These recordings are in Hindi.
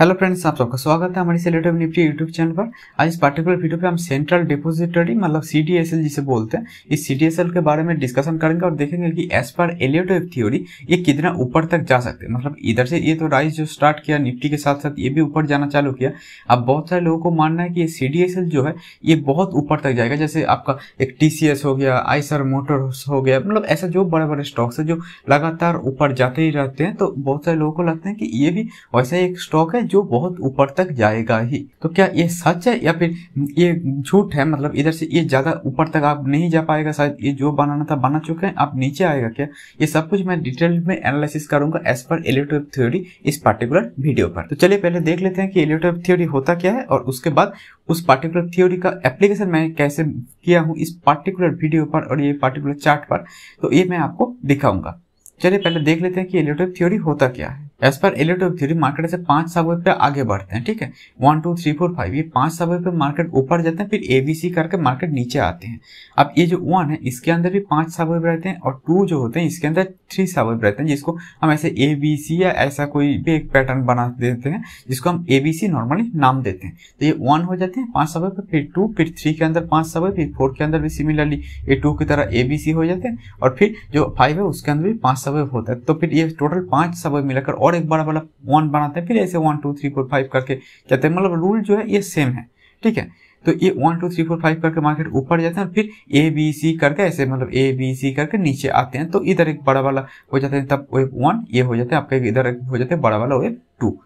हेलो फ्रेंड्स आप सबका स्वागत है हमारे सेलेटिव निफ्टी यूट्यूब चैनल पर आज इस पर्टिकुलर वीडियो पे हम सेंट्रल डिपोजिटरी मतलब सी जिसे बोलते हैं इस सी के बारे में डिस्कशन करेंगे और देखेंगे कि एज पर एलियट थ्योरी ये कितना ऊपर तक जा सकते हैं मतलब इधर से ये तो राइस जो स्टार्ट किया निफ्टी के साथ साथ ये भी ऊपर जाना चालू किया अब बहुत सारे लोगों को मानना है कि ये सी जो है ये बहुत ऊपर तक जाएगा जैसे आपका एक टी हो गया आईसर मोटर्स हो गया मतलब ऐसा जो बड़े बड़े स्टॉक्स है जो लगातार ऊपर जाते ही रहते हैं तो बहुत सारे लोगों को लगते हैं कि ये भी वैसा एक स्टॉक है जो बहुत ऊपर तक जाएगा ही तो क्या ये सच है या फिर ये झूठ है मतलब इधर से ये ज्यादा ऊपर तक आप नहीं जा पाएगा शायद ये जो बनाना था बना चुके हैं आप नीचे आएगा क्या ये सब कुछ मैं डिटेल में एनालिसिस करूंगा एज पर इलेक्ट्रिक थ्योरी इस पर्टिकुलर वीडियो पर तो चलिए पहले देख लेते हैं कि इलेक्ट्रिक थ्योरी होता क्या है और उसके बाद उस पर्टिकुलर थ्योरी का एप्लीकेशन मैं कैसे किया हूँ इस पर्टिकुलर वीडियो पर और ये पर्टिकुलर चार्ट पर तो ये मैं आपको दिखाऊंगा चलिए पहले देख लेते हैं कि इलेक्ट्रिक थ्योरी होता क्या है एज पर एलिटिव थ्योरी मार्केट ऐसे पांच सबवे पे आगे बढ़ते हैं ठीक है one two three four five ये पांच सबवे पे मार्केट ऊपर जाते हैं फिर एबीसी करके मार्केट नीचे आते हैं अब ये जो वन है इसके अंदर भी पांच सबवे रहते हैं और टू जो होते हैं इसके अंदर थ्री सबवे रहते हैं जिसको हम ऐसे ए बी सी या ऐसा कोई भी एक पैटर्न बना देते हैं जिसको हम ए बी सी नॉर्मली नाम देते हैं तो ये वन हो जाते हैं पांच सबवे पे फिर टू फिर थ्री के अंदर पांच सबवे फिर फोर के अंदर भी सिमिलरली ये टू की तरह ए बी सी हो जाते हैं और फिर जो फाइव है उसके अंदर भी पांच सबवे होता है तो फिर ये टोटल पांच सबवे मिलाकर और और एक बड़ा वाला वन बनाते हैं फिर ऐसे one two three four five करके कहते हैं मतलब रूल जो है ये सेम है ठीक है तो ये one two three four five करके मार्केट ऊपर जाते हैं फिर ए बी सी करके ऐसे मतलब ए बी सी करके नीचे आते हैं तो इधर एक बड़ा वाला हो जाता है तब वेब वन ये हो जाता है आपका इधर हो जाता है बड़ा वाला वेब टू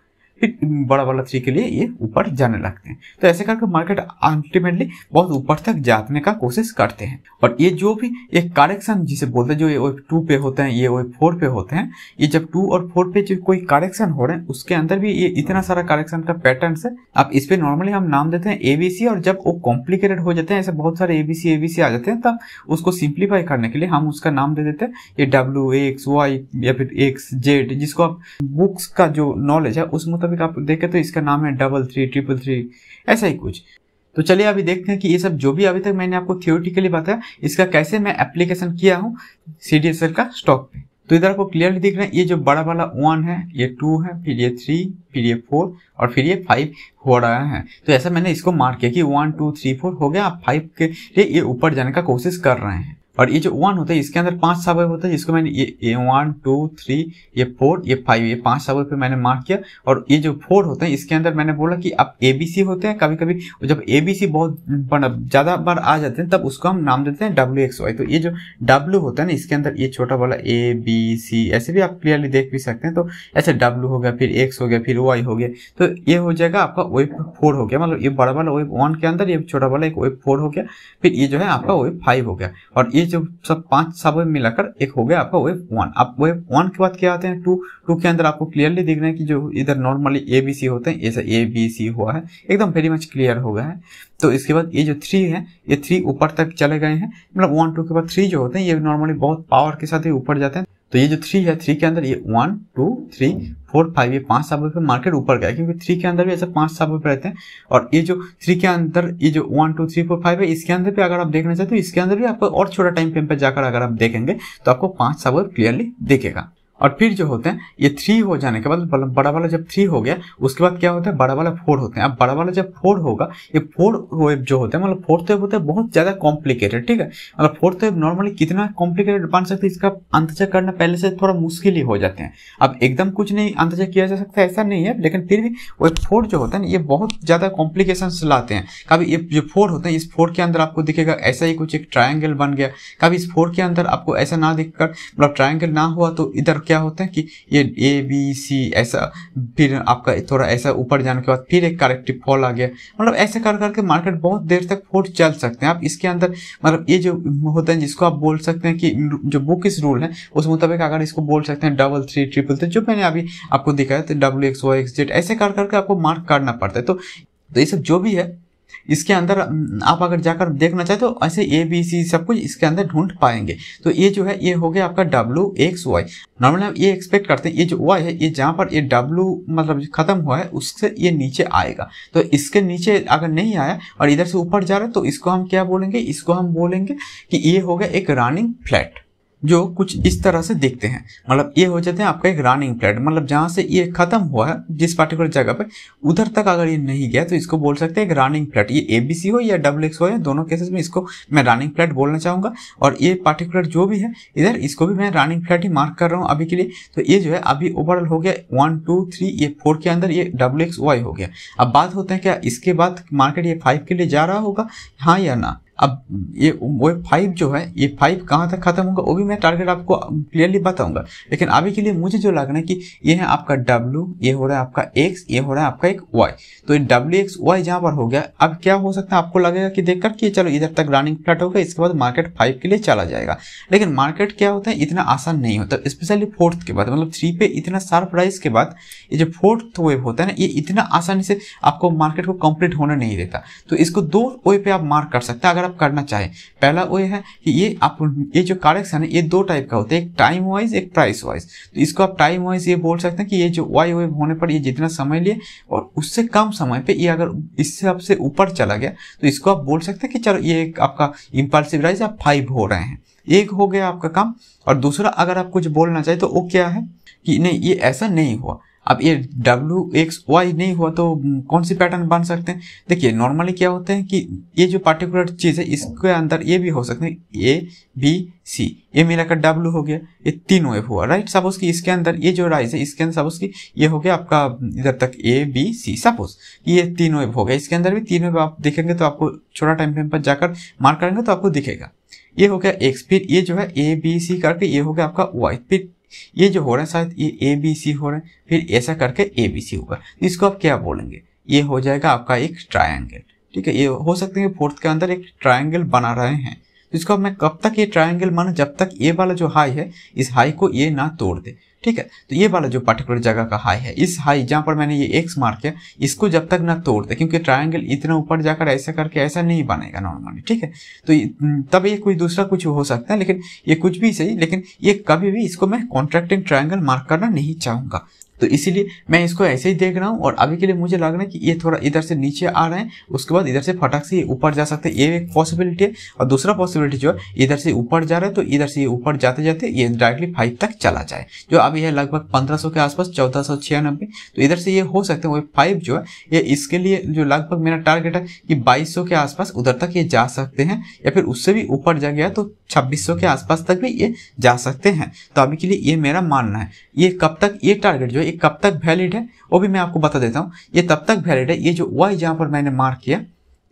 बड़ा वाला थ्री के लिए ये ऊपर जाने लगते हैं तो ऐसे करके मार्केट अल्टीमेटली बहुत ऊपर तक जाने का कोशिश करते हैं और ये जो भी ये करेक्शन जिसे बोलते हैं जो ये वेब टू पे होते हैं ये वेब फोर पे होते हैं ये जब टू और फोर पे जो कोई करेक्शन हो रहे हैं उसके अंदर भी ये इतना सारा करेक्शन का पैटर्न है अब इस पर नॉर्मली हम नाम देते हैं एबीसी और जब वो कॉम्प्लिकेटेड हो जाते हैं ऐसे बहुत सारे एबीसी एबीसी आ जाते हैं तब उसको सिंप्लीफाई करने के लिए हम उसका नाम दे देते हैं ये डब्ल्यू एक्स वाई या फिर एक्स जेड जिसको आप बुक्स का जो नॉलेज है उस मतलब मुताबिक आप देखें तो इसका नाम है डबल थ्री ट्रिपल थ्री ऐसा ही कुछ तो चलिए अभी देखते हैं कि ये सब जो भी अभी तक मैंने आपको थियोरटिकली बताया इसका कैसे मैं एप्लीकेशन किया हूँ सी का स्टॉक पे तो इधर आपको क्लियरली दिख रहा है ये जो बड़ा वाला वन है ये टू है फिर ये थ्री फिर ये फोर और फिर ये फाइव हो रहा है तो ऐसा मैंने इसको मार्क किया कि वन टू थ्री फोर हो गया आप फाइव के लिए ये ऊपर जाने का कोशिश कर रहे हैं और ये जो वन होता है इसके अंदर पांच सब होता है जिसको मैंने ये ए वन टू थ्री ये फोर ये फाइव ये पांच सब पे मैंने मार्क किया और ये जो फोर होते हैं इसके अंदर मैंने बोला कि आप ए बी सी होते हैं कभी कभी जब ए बी सी बहुत ज़्यादा बार आ जाते हैं तब उसको हम नाम देते हैं डब्ल्यू एक्स वाई तो ये जो डब्ल्यू होता है ना इसके अंदर ये छोटा वाला ए बी सी ऐसे भी आप क्लियरली देख भी सकते हैं तो ऐसे अच्छा, डब्ल्यू हो गया फिर एक्स हो गया फिर वाई हो गया तो ये हो जाएगा आपका वेब फोर हो गया मतलब ये बड़ा वाला वेब वन के अंदर ये छोटा वाला एक वेब फोर हो गया फिर ये जो है आपका वेब फाइव हो गया और ये जो सब पांच सब वेब मिलाकर एक हो गया आपका वेब वन आप वेब वन के बाद क्या आते हैं टू टू के अंदर आपको क्लियरली दिख रहे हैं कि जो इधर नॉर्मली ए बी सी होते हैं ऐसा ए बी सी हुआ है एकदम वेरी मच क्लियर हो गया है तो इसके बाद ये जो थ्री है ये थ्री ऊपर तक चले गए हैं मतलब वन टू के बाद थ्री जो होते हैं ये नॉर्मली बहुत पावर के साथ ही ऊपर जाते हैं तो ये जो थ्री है थ्री के अंदर ये one two three four five ये पांच सब मार्केट ऊपर गया क्योंकि थ्री के अंदर भी ऐसे पांच सब रहते हैं और ये जो थ्री के अंदर ये जो one two three four five है इसके अंदर भी अगर आप देखना चाहते हो इसके अंदर भी आपको और छोटा टाइम फ्रेम पर जाकर अगर आप देखेंगे तो आपको पांच सब क्लियरली दिखेगा और फिर जो होते हैं ये थ्री हो जाने के बाद बड़ा वाला जब थ्री हो गया उसके बाद क्या होता है बड़ा वाला फोर होते हैं अब बड़ा वाला जब फोर होगा ये फोर वेब जो होते हैं मतलब फोर्थ वेब होता है बहुत ज़्यादा कॉम्प्लिकेटेड ठीक है मतलब फोर्थ वेब नॉर्मली कितना कॉम्प्लिकेटेड बन सकते हैं इसका अंतर्जा करना पहले से थोड़ा मुश्किल ही हो जाते हैं अब एकदम कुछ नहीं अंतर्जा किया जा सकता ऐसा नहीं है लेकिन फिर भी वेब फोर जो होता है ना ये बहुत ज़्यादा कॉम्प्लिकेशन लाते हैं कभी ये जो फोर होते हैं इस फोर के अंदर आपको दिखेगा ऐसा ही कुछ एक ट्राइंगल बन गया कभी इस फोर के अंदर आपको ऐसा ना दिखकर मतलब ट्राइंगल ना हुआ तो इधर क्या क्या होता है कि ये ए बी सी ऐसा फिर आपका थोड़ा ऐसा ऊपर जाने के बाद फिर एक करेक्टिव फॉल आ गया मतलब ऐसे कर करके मार्केट बहुत देर तक फोर्ट चल सकते हैं आप इसके अंदर मतलब ये जो होता है जिसको आप बोल सकते हैं कि जो बुक इस रूल है उस मुताबिक अगर इसको बोल सकते हैं डबल थ्री ट्रिपल थ्री जो मैंने अभी आपको दिखाया था W X Y X Z ऐसे कर करके आपको मार्क करना पड़ता है तो, तो ये सब जो भी है इसके अंदर आप अगर जाकर देखना चाहे तो ऐसे ए बी सी सब कुछ इसके अंदर ढूंढ पाएंगे तो ये जो है ये हो गया आपका डब्ल्यू एक्स वाई नॉर्मली हम ये एक्सपेक्ट करते हैं ये जो वाई है ये जहाँ पर ये डब्ल्यू मतलब खत्म हुआ है उससे ये नीचे आएगा तो इसके नीचे अगर नहीं आया और इधर से ऊपर जा रहा है तो इसको हम क्या बोलेंगे इसको हम बोलेंगे कि ये हो गया एक रनिंग फ्लैट जो कुछ इस तरह से देखते हैं मतलब ये हो जाते हैं आपका एक रनिंग प्लेट मतलब जहाँ से ये खत्म हुआ है जिस पर्टिकुलर जगह पर उधर तक अगर ये नहीं गया तो इसको बोल सकते हैं एक रनिंग प्लेट ये ए बी सी हो या डब्ल्यू एक्स हो या दोनों केसेस में इसको मैं रनिंग प्लेट बोलना चाहूँगा और ये पर्टिकुलर जो भी है इधर इसको भी मैं रनिंग प्लेट ही मार्क कर रहा हूँ अभी के लिए तो ये जो है अभी ओवरऑल हो गया वन टू थ्री ये फोर के अंदर ये डब्ल्यू एक्स वाई हो गया अब बात होते हैं क्या इसके बाद मार्केट ये फाइव के लिए जा रहा होगा हाँ या ना अब ये वो फाइव जो है ये फाइव कहाँ तक खत्म होगा वो भी मैं टारगेट आपको क्लियरली बताऊंगा लेकिन अभी के लिए मुझे जो लग रहा है कि ये है आपका W ये हो रहा है आपका X ये हो रहा है आपका एक Y तो ये डब्ल्यू एक्स वाई जहाँ पर हो गया अब क्या हो सकता है आपको लगेगा कि देख कर कि चलो इधर तक रनिंग फ्लैट होगा इसके बाद मार्केट फाइव के लिए चला जाएगा लेकिन मार्केट क्या होता है इतना आसान नहीं होता स्पेशली फोर्थ के बाद मतलब थ्री पे इतना शार्प प्राइस के बाद ये जो फोर्थ वेव होता है ना ये इतना आसानी से आपको मार्केट को कंप्लीट होने नहीं देता तो इसको दो वे पे आप मार्क कर सकते हैं अगर अगर आप करना चाहें पहला वो है कि ये आप ये जो करेक्शन है ये दो टाइप का होता है एक टाइम वाइज एक प्राइस वाइज तो इसको आप टाइम वाइज ये बोल सकते हैं कि ये जो वाई वेव होने पर ये जितना समय लिए और उससे कम समय पर ये अगर इससे आपसे ऊपर चला गया तो इसको आप बोल सकते हैं कि चलो ये आपका इम्पल्सिव राइज आप फाइव हो रहे हैं एक हो गया आपका काम और दूसरा अगर आप कुछ बोलना चाहें तो वो क्या है कि नहीं ये ऐसा नहीं हुआ अब ये डब्ल्यू एक्स वाई नहीं हुआ तो कौन सी पैटर्न बन सकते हैं देखिए नॉर्मली क्या होते हैं कि ये जो पार्टिकुलर चीज़ है इसके अंदर ये भी हो सकते हैं ए बी सी ये मिलाकर डब्ल्यू हो गया ये तीन वेव हुआ राइट सपोज कि इसके अंदर ये जो राइज है इसके अंदर सपोज कि ये हो गया आपका इधर तक ए बी सी सपोज ये तीन वेव हो गया इसके अंदर भी तीन वेव आप देखेंगे तो आपको छोटा टाइम फ्रेम पर जाकर मार्क करेंगे तो आपको दिखेगा ये हो गया एक्स फिर ये जो है ए बी सी करके ये हो गया आपका वाई फिर ये जो हो रहे हैं शायद ये ए बी सी हो रहे हैं फिर ऐसा करके ए बी सी होगा तो इसको आप क्या बोलेंगे ये हो जाएगा आपका एक ट्राइंगल ठीक है ये हो सकते हैं फोर्थ के अंदर एक ट्राइंगल बना रहे हैं तो इसको मैं कब तक ये ट्राइंगल माना जब तक ये वाला जो हाई है इस हाई को ये ना तोड़ दे ठीक है तो ये वाला जो पर्टिकुलर जगह का हाई है इस हाई जहाँ पर मैंने ये एक्स मार्क किया इसको जब तक ना तोड़ दे क्योंकि ट्रायंगल इतना ऊपर जाकर ऐसा करके ऐसा नहीं बनेगा नॉर्मली ठीक है तो हम्म, तब ये कोई दूसरा कुछ हो सकता है लेकिन ये कुछ भी सही लेकिन ये कभी भी इसको मैं कॉन्ट्रैक्टिंग ट्राइंगल मार्क करना नहीं चाहूँगा तो इसीलिए मैं इसको ऐसे ही देख रहा हूँ और अभी के लिए मुझे लग रहा है कि ये थोड़ा इधर से नीचे आ रहे हैं उसके बाद इधर से फटाक से ये ऊपर जा सकते हैं ये एक पॉसिबिलिटी है और दूसरा पॉसिबिलिटी जो है इधर से ऊपर जा रहा है तो इधर से ये ऊपर जाते जाते ये डायरेक्टली फाइव तक चला जाए जो अब अब है लगभग 1500 के आसपास चौदह सौ छियानबे तो इधर से ये हो सकते हैं वेब फाइव जो है ये इसके लिए जो लगभग मेरा टारगेट है कि 2200 के आसपास उधर तक ये जा सकते हैं या फिर उससे भी ऊपर जा गया तो 2600 के आसपास तक भी ये जा सकते हैं तो अभी के लिए ये मेरा मानना है ये कब तक ये टारगेट जो है ये कब तक वैलिड है वो भी मैं आपको बता देता हूँ ये तब तक वैलिड है ये जो वाई जहाँ पर मैंने मार्क किया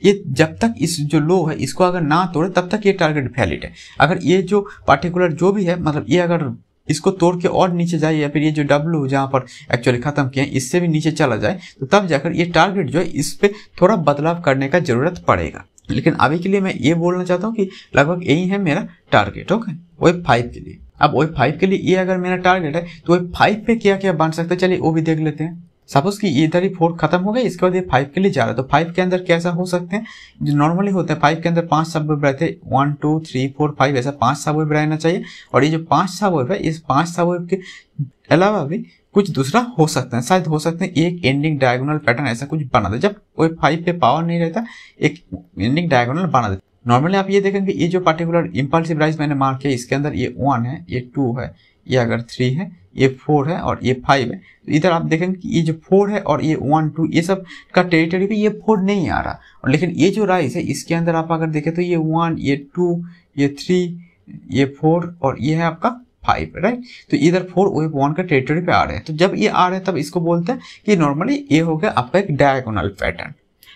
ये जब तक इस जो लो है इसको अगर ना तोड़े तब तक ये टारगेट वैलिड है अगर ये जो पार्टिकुलर जो भी है मतलब ये अगर इसको तोड़ के और नीचे जाए या फिर ये जो डब्लू जहाँ पर एक्चुअली खत्म किए इससे भी नीचे चला जाए तो तब जाकर ये टारगेट जो है इस पर थोड़ा बदलाव करने का जरूरत पड़ेगा लेकिन अभी के लिए मैं ये बोलना चाहता हूँ कि लगभग यही है मेरा टारगेट ओके वेब फाइव के लिए अब वेब फाइव के लिए ये अगर मेरा टारगेट है तो वेब फाइव पे क्या क्या बन सकता है चलिए वो भी देख लेते हैं सपोज कि इधर ही फोर खत्म हो गया इसके बाद ये फाइव के लिए जा रहा है तो फाइव के अंदर कैसा हो सकते हैं जो नॉर्मली होता है फाइव के अंदर पांच सब वेब रहते हैं one two three four five ऐसा पांच सब वेब रहना चाहिए और ये जो पांच सब वेब है इस पांच सब वेब के अलावा भी कुछ दूसरा हो सकता है शायद हो सकते हैं एक एंडिंग डायगोनल पैटर्न ऐसा कुछ बना दे जब वो फाइव पे पावर नहीं रहता एक एंडिंग डायगोनल बना देता नॉर्मली आप ये देखेंगे ये जो पर्टिकुलर इम्पल्सिव राइज मैंने मार्क किया इसके अंदर ये वन है ये टू है ये अगर थ्री है ये फोर है और ये फाइव है तो इधर आप देखेंगे कि ये जो फोर है और ये वन टू ये सब का टेरिटरी पे ये फोर नहीं आ रहा और लेकिन ये जो राइस है इसके अंदर आप अगर देखें तो ये वन ये टू ये थ्री ये फोर और ये है आपका फाइव राइट तो इधर फोर वेव वन का टेरिटरी पे आ रहे हैं तो जब ये आ रहे हैं तब इसको बोलते हैं कि नॉर्मली ये हो गया आपका एक डायगोनल पैटर्न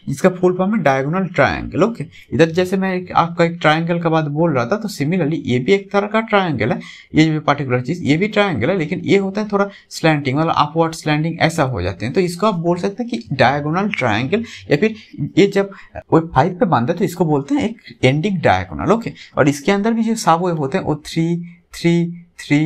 इसका फुल फॉर्म है डायगोनल ट्रायंगल ओके इधर जैसे मैं एक, आपका एक ट्रायंगल का बात बोल रहा था तो सिमिलरली ये भी एक तरह का ट्रायंगल है ये भी पार्टिकुलर चीज ये भी ट्रायंगल है लेकिन ये होता है थोड़ा स्लैंटिंग मतलब अपवर्ड स्लैंडिंग ऐसा हो जाते हैं तो इसको आप बोल सकते हैं कि डायगोनल ट्रायंगल या फिर ये जब वो फाइव पे बांधते हैं तो इसको बोलते हैं एक एंडिंग डायगोनल ओके और इसके अंदर भी जो साब होते हैं वो three three three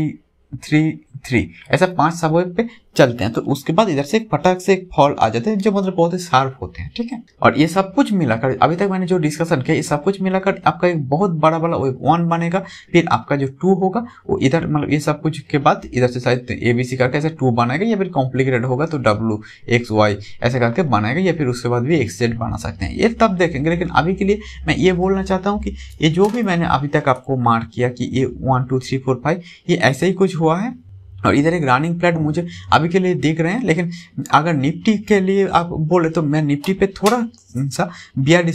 three three ऐसा पांच सब वेब पे चलते हैं तो उसके बाद इधर से एक फटाक से एक फॉल आ जाते हैं जो मतलब बहुत ही शार्प होते हैं ठीक है और ये सब कुछ मिलाकर अभी तक मैंने जो डिस्कशन किया ये सब कुछ मिलाकर आपका एक बहुत बड़ा वाला वेब वन बनेगा फिर आपका जो टू होगा वो इधर मतलब ये सब कुछ के बाद इधर से शायद ए बी सी करके ऐसे टू बनाएगा या फिर कॉम्प्लिकेटेड होगा तो डब्ल्यू एक्स वाई ऐसे करके बनाएगा या फिर उसके बाद भी एक्स जेड बना सकते हैं ये तब देखेंगे लेकिन अभी के लिए मैं ये बोलना चाहता हूँ कि ये जो भी मैंने अभी तक आपको मार्क किया कि ये one two three four five ये ऐसे ही कुछ हुआ है और हाँ, इधर एक रनिंग प्लेट मुझे अभी के लिए देख रहे हैं लेकिन अगर निफ्टी के लिए आप बोले तो मैं निफ्टी पे थोड़ा हम्म, सा बी आर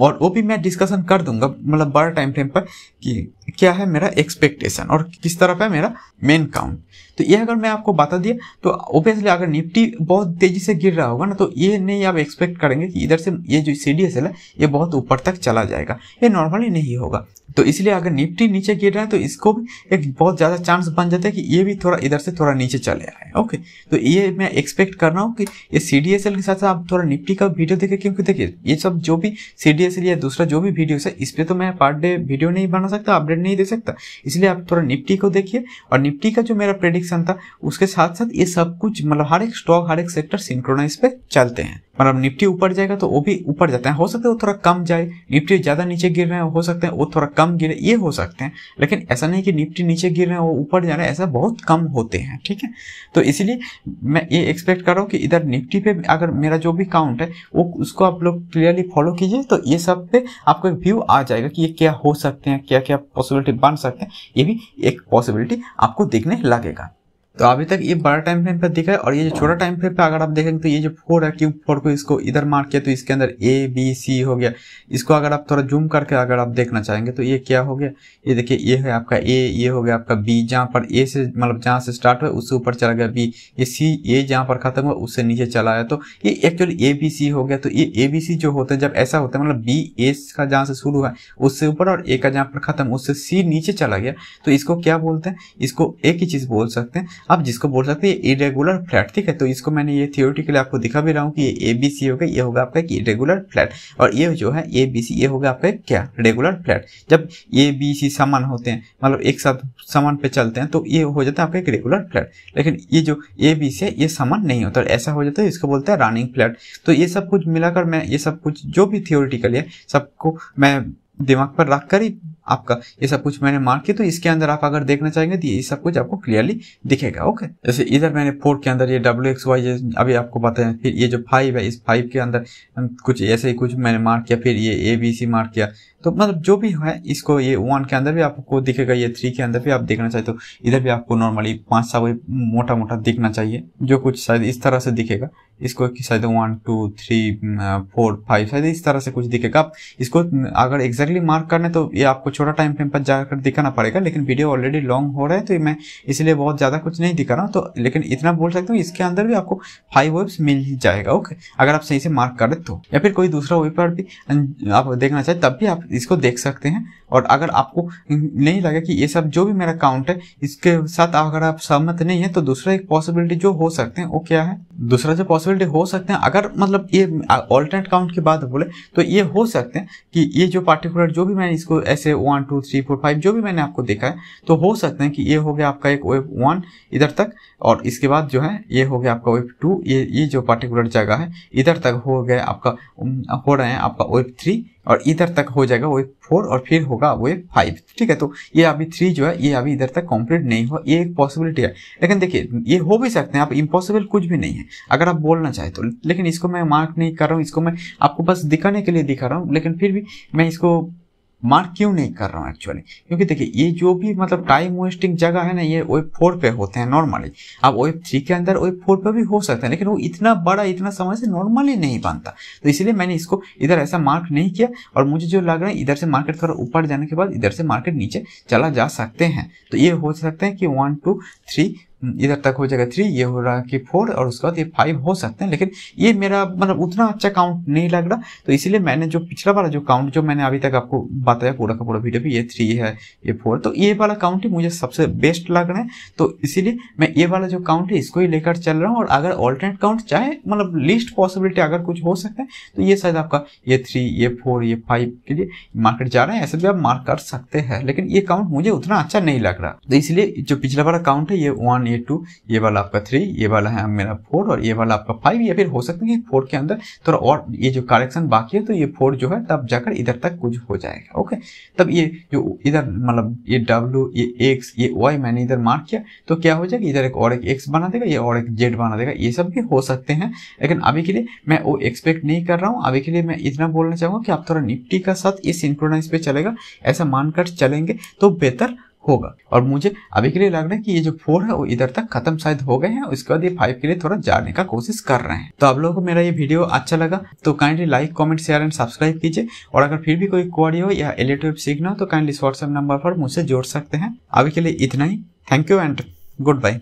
और वो भी मैं डिस्कशन कर दूंगा मतलब बड़ा टाइम फ्रेम पर कि क्या है मेरा एक्सपेक्टेशन और किस तरफ है मेरा मेन काउंट तो ये अगर मैं आपको बता दिया तो ओबियसली अगर निफ्टी बहुत तेजी से गिर रहा होगा ना तो ये नहीं आप एक्सपेक्ट करेंगे कि इधर से ये जो सी डी एस एल है ये बहुत ऊपर तक चला जाएगा ये नॉर्मली नहीं होगा तो इसलिए अगर निफ्टी नीचे गिर रहा है तो इसको भी एक बहुत ज़्यादा चांस बन जाता है कि ये भी थोड़ा इधर से थोड़ा नीचे चले आए ओके तो ये मैं एक्सपेक्ट कर रहा हूँ कि ये सी के साथ साथ आप थोड़ा निफ्टी का वीडियो देखें क्योंकि देखिए ये सब जो भी सी या दूसरा जो भी वीडियोस है इस पर तो मैं पार्ट डे वीडियो नहीं बना सकता अपडेट नहीं दे सकता इसलिए आप थोड़ा निफ्टी को देखिए और निफ्टी का जो मेरा प्रेडिक्शन था उसके साथ साथ ये सब कुछ मतलब हर एक स्टॉक हर एक सेक्टर सिंक्रोनाइज पे चलते हैं मतलब निफ्टी ऊपर जाएगा तो वो भी ऊपर जाते हैं हो सकता है वो थोड़ा कम जाए निफ्टी ज़्यादा नीचे गिर रहे हैं हो सकते हैं वो थोड़ा कम गिरे ये हो सकते हैं लेकिन ऐसा नहीं कि निफ्टी नीचे गिर रहे हैं वो ऊपर जा रहे हैं ऐसा बहुत कम होते हैं ठीक है तो इसीलिए मैं ये एक्सपेक्ट कर रहा हूँ कि इधर निफ्टी पे अगर मेरा जो भी काउंट है वो उसको आप लोग क्लियरली फॉलो कीजिए तो ये सब पे आपको एक व्यू आ जाएगा कि ये क्या हो सकते हैं क्या क्या पॉसिबिलिटी बन सकते हैं ये भी एक पॉसिबिलिटी आपको दिखने लगेगा तो अभी तक ये बड़ा टाइम फ्रेम पर दिखा है और ये जो छोटा टाइम फ्रेम पे अगर आप देखेंगे तो ये जो फोर है क्यूब फोर को इसको इधर मार किया तो इसके अंदर ए बी सी हो गया इसको अगर आप थोड़ा जूम करके अगर आप देखना चाहेंगे तो ये क्या हो गया ये देखिए ये है आपका ए ये हो गया आपका बी जहाँ पर ए से मतलब जहाँ से स्टार्ट हुआ उससे ऊपर चला गया बी ये सी ए जहाँ पर खत्म हुआ उससे नीचे चला आया तो ये एक्चुअली ए बी सी हो गया तो ये ए बी सी जो होता है जब ऐसा होता है मतलब बी ए का जहाँ से शुरू हुआ उससे ऊपर और ए का जहाँ पर खत्म उससे सी नीचे चला गया तो इसको क्या बोलते हैं इसको एक ही चीज बोल सकते हैं आप जिसको बोल सकते हैं इरेगुलर फ्लैट ठीक है तो इसको मैंने ये थियोरिटिकली आपको दिखा भी रहा हूँ कि ये ए बी सी होगा ये होगा आपका एक इरेगुलर फ्लैट और ये जो है ए बी सी ये होगा आपका क्या रेगुलर फ्लैट जब ए बी सी समान होते हैं मतलब एक साथ समान पे चलते हैं तो ये हो जाता है आपका एक रेगुलर फ्लैट लेकिन ये जो ए बी सी है ये समान नहीं होता ऐसा हो जाता है इसको बोलते हैं रनिंग फ्लैट तो ये सब कुछ मिलाकर मैं ये सब कुछ जो भी थियोरिटिकली है सबको मैं दिमाग पर रख कर ही आपका ये सब कुछ मैंने मार्क किया तो इसके अंदर आप अगर देखना चाहेंगे तो ये सब कुछ आपको क्लियरली दिखेगा ओके जैसे इधर मैंने फोर के अंदर ये डब्ल्यू एक्स वाई अभी आपको बताया फिर ये जो फाइव है इस फाइव के अंदर कुछ ऐसे ही कुछ मैंने मार्क किया फिर ये ए बी सी मार्क किया तो मतलब जो भी है इसको ये वन के अंदर भी आपको दिखेगा ये थ्री के अंदर भी आप देखना चाहते हो इधर भी आपको नॉर्मली पांच सा मोटा मोटा दिखना चाहिए जो कुछ शायद इस तरह से दिखेगा इसको शायद one two three four five शायद इस तरह से कुछ दिखेगा इसको mm, अगर एग्जैक्टली मार्क करने तो ये आपको छोटा टाइम फ्रेम पर जाकर दिखाना पड़ेगा लेकिन वीडियो ऑलरेडी लॉन्ग हो रहा है तो मैं इसलिए बहुत ज़्यादा कुछ नहीं दिखा रहा हूँ तो लेकिन इतना बोल सकता हूँ इसके अंदर भी आपको फाइव वेब्स मिल ही जाएगा ओके अगर आप सही से मार्क करें तो या फिर कोई दूसरा वेब पर भी अं, आप देखना चाहें तब भी आप इसको देख सकते हैं और अगर आपको नहीं लगे कि ये सब जो भी मेरा काउंट है इसके साथ अगर आप सहमत नहीं है तो दूसरा एक पॉसिबिलिटी जो हो सकते हैं वो क्या है दूसरा जो पॉसिबिल पॉसिबिलिटी हो सकते हैं अगर मतलब ये ऑल्टरनेट काउंट की बात बोले तो ये हो सकते हैं कि ये जो पार्टिकुलर जो भी मैंने इसको ऐसे one two three four five जो भी मैंने आपको देखा है तो हो सकते हैं कि ये हो गया आपका एक वेब वन इधर तक और इसके बाद जो है ये हो गया आपका वेब टू ये ये जो पार्टिकुलर जगह है इधर तक हो गया आपका हो रहे हैं आपका वेब थ्री और इधर तक हो जाएगा वो फोर और फिर होगा वो फाइव ठीक है तो ये अभी थ्री जो है ये अभी इधर तक कंप्लीट नहीं हुआ ये एक पॉसिबिलिटी है लेकिन देखिए ये हो भी सकते हैं आप इम्पॉसिबल कुछ भी नहीं है अगर आप बोलना चाहें तो लेकिन इसको मैं मार्क नहीं कर रहा हूँ इसको मैं आपको बस दिखाने के लिए दिखा रहा हूँ लेकिन फिर भी मैं इसको मार्क क्यों नहीं कर रहा हूँ एक्चुअली क्योंकि देखिए ये जो भी मतलब टाइम वेस्टिंग जगह है ना ये वेब फोर पे होते हैं नॉर्मली अब वेब थ्री के अंदर वेब फोर पे भी हो सकता है लेकिन वो इतना बड़ा इतना समय से नॉर्मली नहीं बनता तो इसलिए मैंने इसको इधर ऐसा मार्क नहीं किया और मुझे जो लग रहा है इधर से मार्केट थोड़ा ऊपर जाने के बाद इधर से मार्केट नीचे चला जा सकते हैं तो ये हो सकते हैं कि वन टू थ्री इधर तक हो जाएगा थ्री ये हो रहा है कि फोर और उसके बाद ये फाइव हो सकते हैं लेकिन ये मेरा मतलब उतना अच्छा काउंट नहीं लग रहा तो इसीलिए मैंने जो पिछला वाला जो काउंट जो मैंने अभी तक आपको बताया पूरा का पूरा वीडियो भी ये थ्री है ये फोर तो ये वाला काउंट ही मुझे सबसे बेस्ट लग रहा है तो इसीलिए मैं ये वाला जो काउंट है इसको ही लेकर चल रहा हूँ और अगर ऑल्टरनेट काउंट चाहे मतलब लिस्ट पॉसिबिलिटी अगर कुछ हो सकता है तो ये शायद आपका ये थ्री ये फोर ये फाइव के लिए मार्केट जा रहे है ऐसे भी आप मार्क कर सकते हैं लेकिन ये काउंट मुझे उतना अच्छा नहीं लग रहा तो इसलिए जो पिछला वाला काउंट है ये वन ये टू ये वाला आपका थ्री ये वाला है मेरा फोर और ये वाला आपका फाइव या फिर हो सकता है फोर के अंदर थोड़ा और ये जो कलेक्शन बाकी है तो ये फोर जो है तब जाकर इधर तक कुछ हो जाएगा ओके तब ये जो इधर मतलब ये डब्ल्यू ये एक्स ये वाई मैंने इधर मार्क किया तो क्या हो जाएगा इधर एक और एक एक्स बना देगा ये और एक जेड बना देगा ये सब भी हो सकते हैं लेकिन अभी के लिए मैं वो एक्सपेक्ट नहीं कर रहा हूँ अभी के लिए मैं इतना बोलना चाहूँगा कि आप थोड़ा निफ्टी का साथ इस सिंक्रोनाइज पे चलेगा ऐसा मानकर चलेंगे तो बेहतर होगा और मुझे अभी के लिए लग रहा है कि ये जो फोर है वो इधर तक खत्म शायद हो गए हैं उसके बाद ये फाइव के लिए थोड़ा जाने का कोशिश कर रहे हैं तो आप लोगों को मेरा ये वीडियो अच्छा लगा तो kindly like comment share and subscribe कीजिए और अगर फिर भी कोई क्वारी हो या इलेक्ट्रिक सीखना हो तो काइंडली इस व्हाट्सएप नंबर पर मुझसे जोड़ सकते हैं अभी के लिए इतना ही thank you and good bye